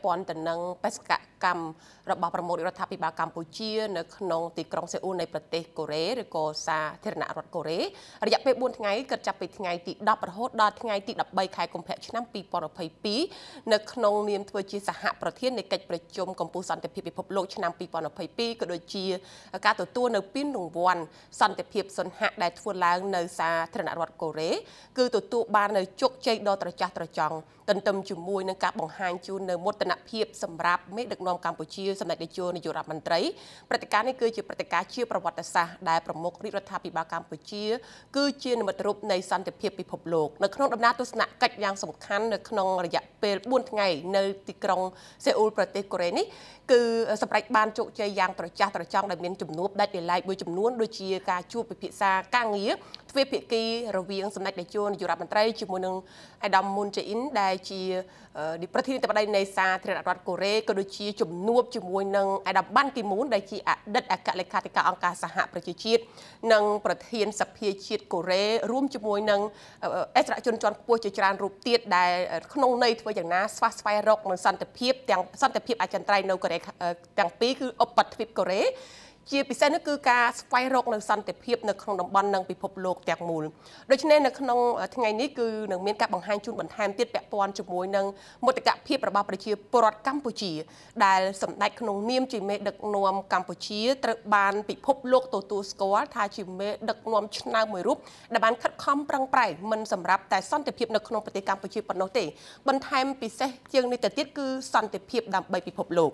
ក់ព័ន្ធទៅនឹងបេសកកម្មរបស់ប្រមុខរដ្ឋាភិបាលកម្ពុជា នៅក្នុងទីក្រុងសេអ៊ូលនៃប្រទេសកូរ៉េឬក៏សាធារណរដ្ឋកូរ៉េរយៈពេល4ថ្ងៃគឺចាប់ពីថ្ងៃទី10រហូតដល់ថ្ងៃទី13ខែកុម្ភៈឆ្នាំ2022នៅក្នុងនាមធ្វើជាសហប្រធាននៃកិច្ចប្រជុំកម្ពុជាសន្តិភាពពិភពលោកឆ្នាំ2022ក៏ដូចជា ការទទួលនៅពានរង្វាន់សន្តិភាពសុនហៈដែលធ្វើឡើងនៅ សាធារណរដ្ឋកូរ៉េគឺទទួលបាននៅជោគជ័យដ៏ត្រចះត្រចង់ទន្ទឹមជាមួយនឹងការបង្ហាញជូននៅមោទននភាពសម្រាប់មេដឹកនាំកម្ពុជាសម្ដេចនាយកនាយករដ្ឋមន្ត្រីព្រឹត្តិការណ៍នេះគឺជាព្រឹត្តិការណ៍ជាប្រវត្តិសាស្ត្រដែលប្រមុខរាជរដ្ឋាភិបាលកម្ពុជាគឺជានិមិត្តរូបនៃសន្តិភាពពិភពលោកនៅក្នុងដំណើរទស្សនកិច្ចយ៉ាងសំខាន់នៅក្នុងរយៈពេល4ថ្ងៃនៅទីក្រុងសេអ៊ូលប្រទេសកូរ៉េនេះគឺសម្រេចបានជោគជ័យយ៉ាងត្រចះត្រចង់ដែលមានជំនួបដាច់ដោយឡែកមួយចំនួនដូចជាការជួបពិភាក្សាការងារទ្វេភាគីរវាងសម្ដេចនាយកនាយករដ្ឋមន្ត្រីជាមួយនឹងអាដាមមុនចេអ៊ីនដែលជាប្រធានាធិបតីនៃសាធារណរដ្ឋកូរ៉េក៏ដូចជាជំនួបជាមួយនឹងអាដាមបានគីមូនដែលជាអតីតអគ្គលេខាធិការអង្គការសហប្រជាជាតិនិងប្រធានសភាជាតិកូរ៉េរួមជាមួយនឹងអិសរាជជនជាន់ខ្ពស់ជាច្រើនរូបទៀតដែលក្នុងន័យធ្វើយ៉ាងណាស្វះស្វែងរកមនសន្តិភាពទាំងសន្តិភាពអចិន្ត្រៃយ៍នៅកូរ៉េទាំងពីរគឺឧបទ្វីបកូរ៉េជាពិសេសនោះគឺការស្វែងរកនៅសន្តិភាពនៅក្នុងតំបន់និងពិភពលោកទាំងមូលដូច្នេះនៅក្នុងថ្ងៃនេះគឺនឹងមានការបង្ហាញជូនបន្ថែមទៀតពាក់ព័ន្ធជាមួយនឹងមោទកភាពរបស់ប្រជាពលរដ្ឋកម្ពុជាដែលសម្ដេចក្នុងនាមជាមេដឹកនាំកម្ពុជាត្រូវបានពិភពលោក ទទួលស្គាល់ថាជាមេដឹកនាំឆ្នើមមួយរូបដែលបានខិតខំប្រឹងប្រែងមិនសម្រាប់តែសន្តិភាពនៅក្នុងប្រទេសកម្ពុជាប៉ុណ្ណោះទេបន្ថែមពិសេសជាងនេះទៅទៀតគឺសន្តិភាពដើម្បីពិភពលោក